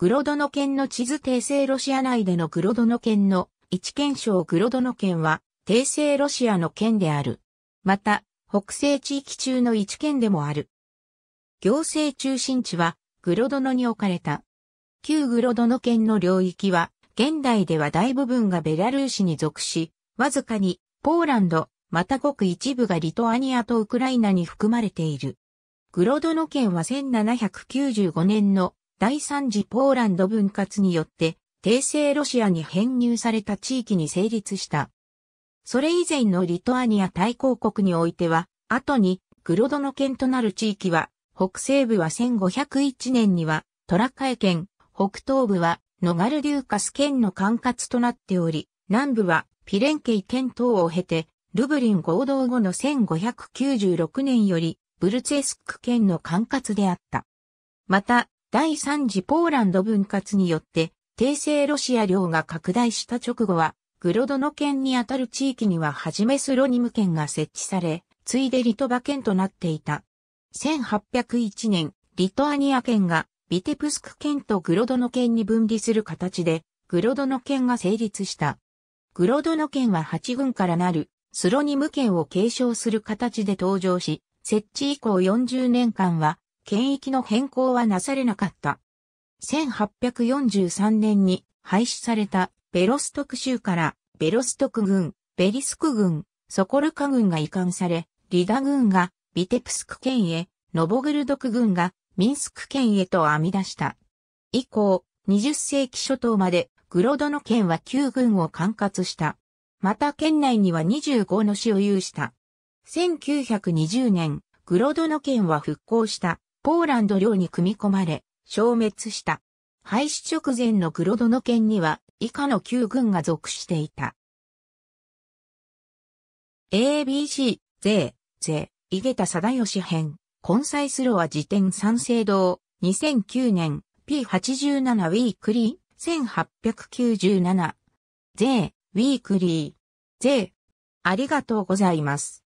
グロドノ県の地図訂正ロシア内でのグロドノ県の一県省グロドノ県は訂正ロシアの県である。また、北西地域中の一県でもある。行政中心地はグロドノに置かれた。旧グロドノ県の領域は、現代では大部分がベラルーシに属し、わずかにポーランド、またごく一部がリトアニアとウクライナに含まれている。グロドノ県は1795年の第三次ポーランド分割によって、帝政ロシアに編入された地域に成立した。それ以前のリトアニア大公国においては、後に、グロドの県となる地域は、北西部は1501年には、トラカエ県、北東部は、ノガルデューカス県の管轄となっており、南部は、ピレンケイ県等を経て、ルブリン合同後の1596年より、ブルツェスク県の管轄であった。また、第3次ポーランド分割によって、帝政ロシア領が拡大した直後は、グロドノ県にあたる地域にははじめスロニム県が設置され、ついでリトバ県となっていた。1801年、リトアニア県がビテプスク県とグロドノ県に分離する形で、グロドノ県が成立した。グロドノ県は8軍からなるスロニム県を継承する形で登場し、設置以降40年間は権益の変更はなされなかった。1843年に廃止されたベロストク州からベロストク軍、ベリスク軍、ソコルカ軍が移管され、リダ軍がビテプスク県へ、ノボグルドク軍がミンスク県へと編み出した。以降、20世紀初頭までグロドの県は旧軍を管轄した。また県内には25の市を有した。1920年、グロドの県は復興した。ポーランド領に組み込まれ、消滅した。廃止直前のクロドの県には以下の9軍が属していた。ABC、税、税、井桁貞義編、根菜スロア辞典三省堂、2009年、P87 ウィークリー、1897。税、ウィークリー。税、ありがとうございます。